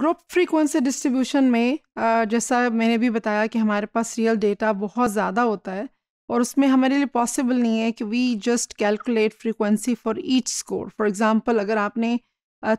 Group frequency distribution में जैसा मैंने भी बताया कि हमारे पास रियल डेटा बहुत ज़्यादा होता है और उसमें हमारे लिए पॉसिबल नहीं है कि we just calculate frequency for each score for example अगर आपने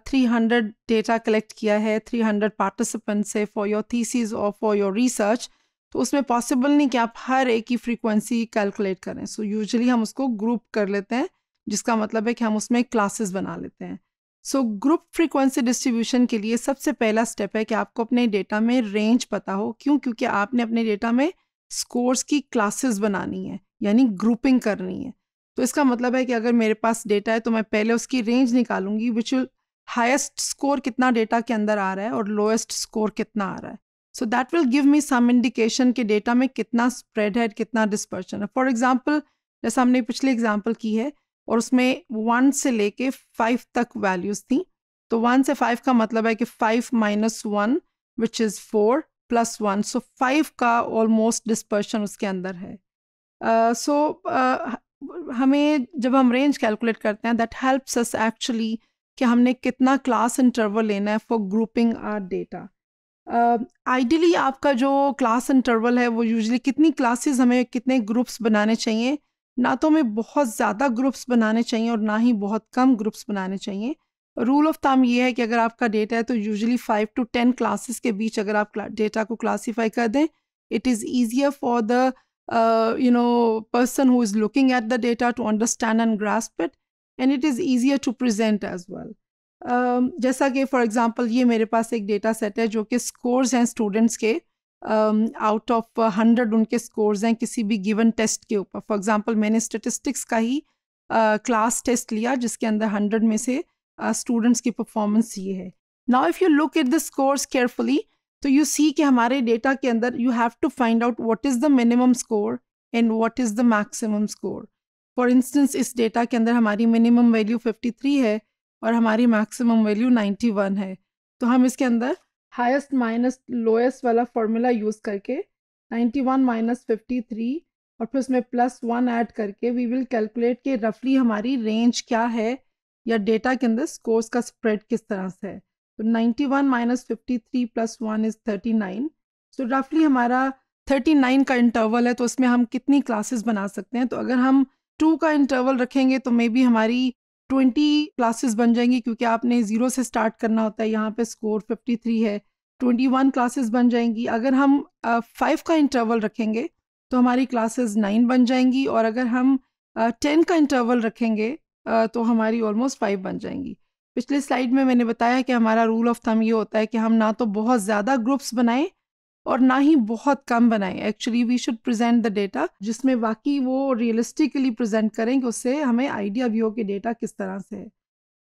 थ्री हंड्रेड डेटा कलेक्ट किया है थ्री हंड्रेड पार्टिसिपेंट से फॉर योर थीसीज और फॉर योर रिसर्च तो उसमें पॉसिबल नहीं कि आप हर एक ही फ्रीक्वेंसी कैलकुलेट करें सो so यूजली हम उसको ग्रुप कर लेते हैं जिसका मतलब है कि हम उसमें क्लासेस बना लेते हैं सो ग्रुप फ्रीक्वेंसी डिस्ट्रीब्यूशन के लिए सबसे पहला स्टेप है कि आपको अपने डेटा में रेंज पता हो क्यों क्योंकि आपने अपने डेटा में स्कोर्स की क्लासेस बनानी है यानी ग्रुपिंग करनी है तो इसका मतलब है कि अगर मेरे पास डेटा है तो मैं पहले उसकी रेंज निकालूंगी विच विल हाइस्ट स्कोर कितना डेटा के अंदर आ रहा है और लोएस्ट स्कोर कितना आ रहा है so that will give me some indication कि डेटा में कितना स्प्रेड है कितना डिस्पर्शन है फॉर एग्जाम्पल जैसा हमने पिछले एग्जाम्पल की है और उसमें वन से लेके फाइव तक वैल्यूज़ थी तो वन से फाइव का मतलब है कि five minus one which is four plus one so five का ऑलमोस्ट डिस्पर्शन उसके अंदर है सो uh, so, uh, हमें जब हम रेंज कैलकुलेट करते हैं दैट हेल्प्स अस एक्चुअली कि हमने कितना क्लास इंटरवल लेना है for grouping are data ideally आपका जो क्लास इंटरवल है वो यूजली कितनी क्लासेस हमें कितने ग्रुप्स बनाने चाहिए ना तो हमें बहुत ज़्यादा ग्रुप्स बनाने चाहिए और ना ही बहुत कम ग्रुप्स बनाने चाहिए रूल ऑफ थम ये है कि अगर आपका डेटा है तो usually five to ten classes के बीच अगर आप डेटा को क्लासीफाई कर दें it is easier for the you know person who is looking at the data to understand and grasp it and it is easier to present as well जैसा कि for example ये मेरे पास एक data set है जो कि scores हैं students के आउट ऑफ हंड्रेड उनके स्कोर्स हैं किसी भी गिवन टेस्ट के ऊपर फॉर एग्जांपल मैंने स्टेटिस्टिक्स का ही क्लास uh, टेस्ट लिया जिसके अंदर हंड्रेड में से स्टूडेंट्स uh, की परफॉर्मेंस ये है now if you look at the scores carefully तो यू सी कि हमारे डेटा के अंदर you have to find out what is the minimum score and what is the maximum score for instance इस data के अंदर हमारी मिनिमम वैल्यू 53 है और हमारी मैक्सिमम वैल्यू 91 है तो हम इसके अंदर हाइस्ट माइनस लोएस्ट वाला फॉर्मूला यूज़ करके 91 वन माइनस फिफ्टी और फिर उसमें प्लस वन ऐड करके वी विल कैलकुलेट कि रफली हमारी रेंज क्या है या डेटा के अंदर स्कोर्स का स्प्रेड किस तरह से है तो 91 one minus fifty three plus one is thirty nine so रफली हमारा 39 का इंटरवल है तो उसमें हम कितनी क्लासेस बना सकते हैं तो अगर हम टू का इंटरवल रखेंगे तो मे बी हमारी ट्वेंटी क्लासेस बन जाएंगी क्योंकि आपने ज़ीरो से स्टार्ट करना होता है यहाँ पे स्कोर फिफ्टी थ्री है ट्वेंटी वन क्लासेस बन जाएंगी अगर हम फाइव uh, का इंटरवल रखेंगे तो हमारी क्लासेस नाइन बन जाएंगी और अगर हम टेन uh, का इंटरवल रखेंगे uh, तो हमारी ऑलमोस्ट फाइव बन जाएंगी पिछले स्लाइड में मैंने बताया कि हमारा रूल ऑफ थम ये होता है कि हम ना तो बहुत ज़्यादा ग्रुप्स बनाएं और ना ही बहुत कम बनाएं actually we should present the data जिसमें बाकी वो रियलिस्टिकली प्रेजेंट करें कि उससे हमें आइडिया भी हो कि डेटा किस तरह से है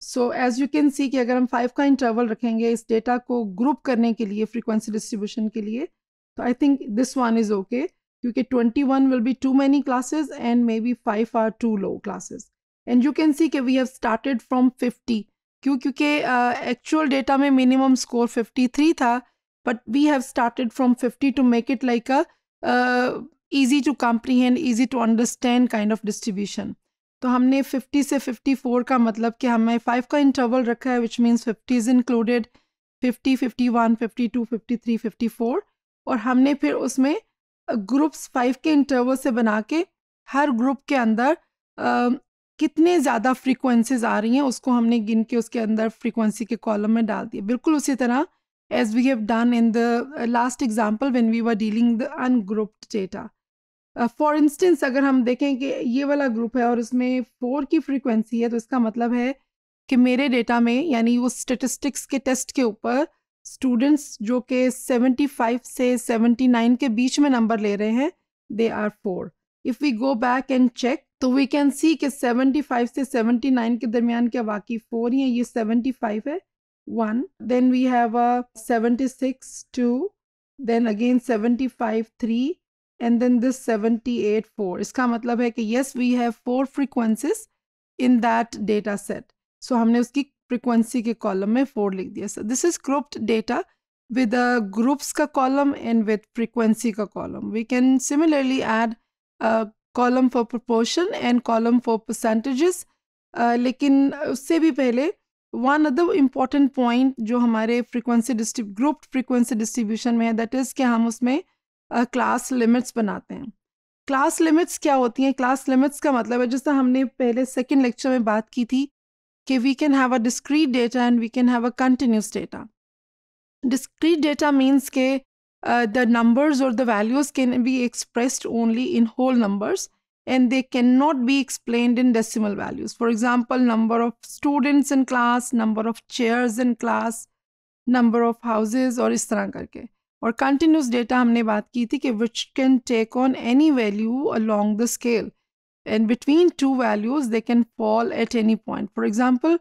so as you can see कि अगर हम फाइव का इंटरवल रखेंगे इस डेटा को ग्रुप करने के लिए फ्रीक्वेंसी डिस्ट्रीब्यूशन के लिए तो I think this one is okay क्योंकि twenty one will be too many classes and maybe five are too low classes and you can see कि we have started from fifty क्यों क्योंकि actual uh, data में minimum score fifty three था but we have started from 50 to make it like a uh, easy to comprehend easy to understand kind of distribution तो हमने 50 से 54 का मतलब कि हमें 5 का इंटरवल रखा है विच मीन्स 50 इज़ इंक्लूडेड 50, 51, 52, 53, 54 और हमने फिर उसमें ग्रुप्स uh, फाइव के इंटरवल से बना के हर ग्रुप के अंदर आ, uh, कितने ज़्यादा फ्रीक्वेंसीज आ रही हैं उसको हमने गिन के उसके अंदर फ्रीक्वेंसी के कॉलम में डाल दिए बिल्कुल उसी तरह as we have done in the uh, last example when we were dealing the ungrouped data. For uh, instance अगर हम देखें कि ये वाला ग्रुप है और इसमें फोर की फ्रीक्वेंसी है तो इसका मतलब है कि मेरे डेटा में यानी उस स्टेटिस्टिक्स के टेस्ट के ऊपर स्टूडेंट्स जो कि फाइव से सेवेंटी नाइन के बीच में नंबर ले रहे हैं they are four if we go back and check तो वी कैन सी कि फाइव से सेवेंटी नाइन के दरमियान क्या वाकई फोर ही ये ये फाइव है 1. Then we have a 76, 2. Then again 75, 3. And then this 78, 4. इसका मतलब है कि yes, we have four frequencies in that data set. So हमने उसकी frequency के column में 4 लिख दिया. So this is grouped data with a groups ka column and with frequency ka column. We can similarly add a column for proportion and column for percentages. Uh, लेकिन उससे भी one other important point जो हमारे frequency डिस्ट्रीब group frequency distribution में है that is कि हम उसमें क्लास uh, लिमिट्स बनाते हैं क्लास लिमिट्स क्या होती हैं क्लास लिमिट्स का मतलब है जैसे हमने पहले सेकेंड लेक्चर में बात की थी कि we can have a discrete data and we can have a continuous data discrete data means के द नंबर्स और the values can be expressed only in whole numbers and they cannot be explained in decimal values. For example, number of students in class, number of chairs in class, number of houses or is tarah karke. Aur continuous data humne baat ki thi ke which can take on any value along the scale and between two values they can fall at any point. For example,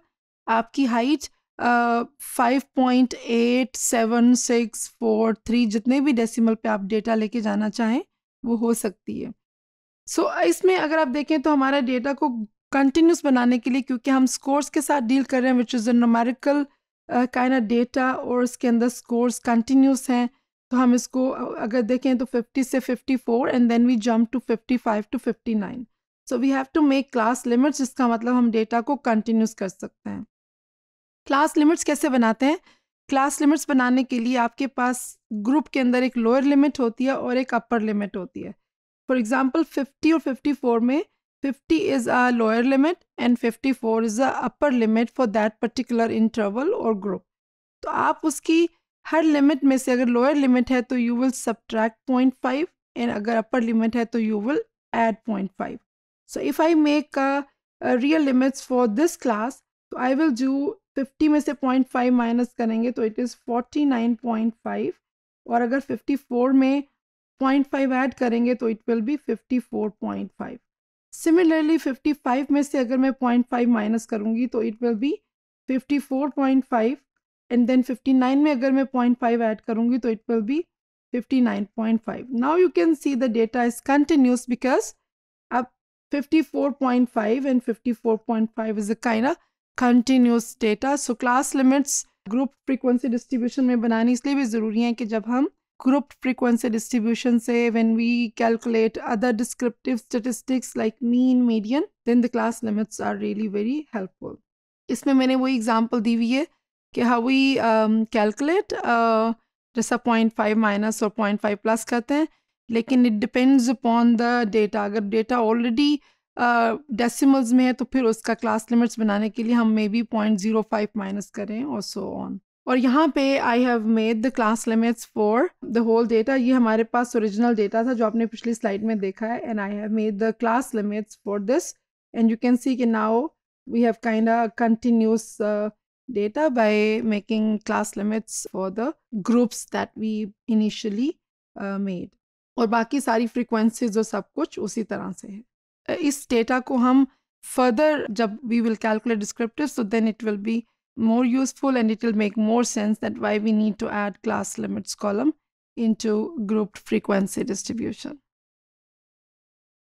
aapki height uh, 5.87643 5.8764 3 जितने भी decimal पे आप data लेके जाना चाहें वो हो सकती है सो so, इसमें अगर आप देखें तो हमारा डेटा को कंटिन्यूस बनाने के लिए क्योंकि हम स्कोर्स के साथ डील कर रहे हैं which is a numerical of data और इसके अंदर स्कोर्स कंटिन्यूस हैं तो हम इसको अगर देखें तो 50 से 54 and then we jump to 55 to 59 so we have to make class limits जिसका मतलब हम डेटा को कंटिन्यूस कर सकते हैं क्लास लिमिट्स कैसे बनाते हैं क्लास लिमिट्स बनाने के लिए आपके पास ग्रुप के अंदर एक लोअर लिमिट होती है और एक अपर लिमिट होती है फॉर एग्जाम्पल फिफ्टी और फिफ्टी फोर में fifty is a lower limit and fifty four is a upper limit for that particular interval और ग्रुप तो आप उसकी हर लिमिट में से अगर लोअर लिमिट है तो you will subtract point five and अगर अपर लिमिट है तो you will add point five so if I make real limits for this class तो आई विल डू फिफ्टी में से पॉइंट फाइव माइनस करेंगे तो it is forty nine point five और अगर फिफ्टी फोर में पॉइंट फाइव ऐड करेंगे तो it will be fifty four point five similarly fifty five में से अगर मैं पॉइंट फाइव माइनस करूँगी तो it will be fifty four point five and then fifty nine में अगर मैं पॉइंट फाइव ऐड करूँगी तो it will be fifty nine point five now you can see the data is continuous because अब fifty four point five and fifty four point five is a kind of continuous data so class limits group frequency distribution में बनानी इसलिए भी ज़रूरी है कि जब हम grouped frequency distribution say when we calculate other descriptive statistics like mean median then the class limits are really very helpful इसमें मैंने वही एग्जांपल दी हुई है कि हाउ वी कैलकुलेट जैसा point five 0.5 minus or 0.5 plus karte hain lekin it depends upon the data agar data already decimals uh, में है तो फिर उसका क्लास लिमिट्स बनाने के लिए हम maybe point zero five minus करें और सो ऑन और यहाँ पे I have made the class limits for the whole data ये हमारे पास ओरिजिनल डेटा था जो आपने पिछली स्लाइड में देखा है and I have made the class limits for this and you can see के now we have kind continuous data by making class limits for the groups that we initially made और बाकी सारी frequencies और सब कुछ उसी तरह से है इस डेटा को हम फर्दर जब we will calculate descriptive so then it will be more useful and it will make more sense that why we need to add class limits column into grouped frequency distribution.